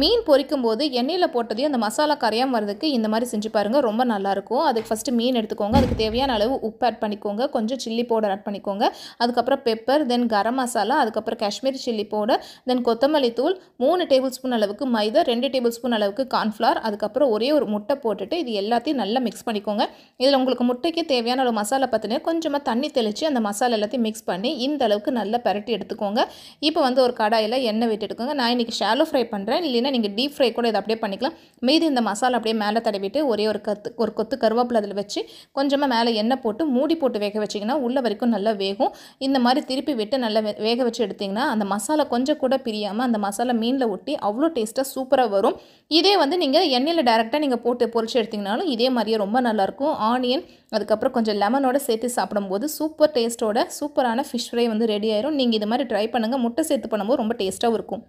மீன் பொரிக்கும் போது எண்ணெயில் போட்டதையும் அந்த மசாலா கரையாமல் வரதுக்கு இந்த மாதிரி செஞ்சு பாருங்கள் ரொம்ப நல்லாயிருக்கும் அதுக்கு ஃபஸ்ட்டு மீன் எடுத்துக்கோங்க அதுக்கு தேவையான அளவு உப்பு ஆட் பண்ணிக்கோங்க கொஞ்சம் சில்லி பவுடர் ஆட் பண்ணிக்கோங்க அதுக்கப்புறம் பெப்பர் தென் கரம் மசாலா அதுக்கப்புறம் காஷ்மீரி சில்லி பவுடர் தென் கொத்தமல்லி தூள் மூணு டேபிள் ஸ்பூன் அளவுக்கு மைதா ரெண்டு டேபிள் ஸ்பூன் அளவுக்கு கார்ன்ஃப்ளவர் அதுக்கப்புறம் ஒரே ஒரு முட்டை போட்டுட்டு இது எல்லாத்தையும் நல்லா மிக்ஸ் பண்ணிக்கோங்க இதில் உங்களுக்கு முட்டைக்கு தேவையான அளவு மசாலா பார்த்தினா கொஞ்சமாக தண்ணி தெளித்து அந்த மசாலா எல்லாத்தையும் மிக்ஸ் பண்ணி இந்த அளவுக்கு நல்லா பரட்டி எடுத்துக்கோங்க இப்போ வந்து ஒரு கடாயில் எண்ணெய் எடுக்கோங்க நான் இன்றைக்கி ஷாலோ ஃப்ரை பண்ணுறேன் இல்லைன்னா அப்படின்னா நீங்கள் டீப் ஃப்ரை கூட இதை அப்படியே பண்ணிக்கலாம் மீதி இந்த மசாலா அப்படியே மேலே தடவிட்டு ஒரே ஒரு கத்து ஒரு கொத்து கருவேப்பில் அதில் வச்சு கொஞ்சமாக மேலே எண்ணெய் போட்டு மூடி போட்டு வேக வச்சிங்கன்னா உள்ள வரைக்கும் நல்லா வேகும் இந்த மாதிரி திருப்பி விட்டு நல்லா வேக வச்சு எடுத்திங்கன்னா அந்த மசாலா கொஞ்சம் கூட பிரியாமல் அந்த மசாலா மீனில் ஒட்டி அவ்வளோ டேஸ்ட்டாக சூப்பராக வரும் இதே வந்து நீங்கள் எண்ணெயில் டேரெக்டாக நீங்கள் போட்டு பொறிச்சு எடுத்திங்கனாலும் இதே மாதிரியே ரொம்ப நல்லாயிருக்கும் ஆனியன் அதுக்கப்புறம் கொஞ்சம் லெமனோட சேர்த்து சாப்பிடும்போது சூப்பர் டேஸ்ட்டோட சூப்பரான ஃபிஷ் ஃப்ரை வந்து ரெடி ஆயிரும் நீங்கள் இது மாதிரி ட்ரை பண்ணுங்கள் முட்டை சேர்த்து பண்ணும்போது ரொம்ப டேஸ்ட்டாகவும் இருக்கும்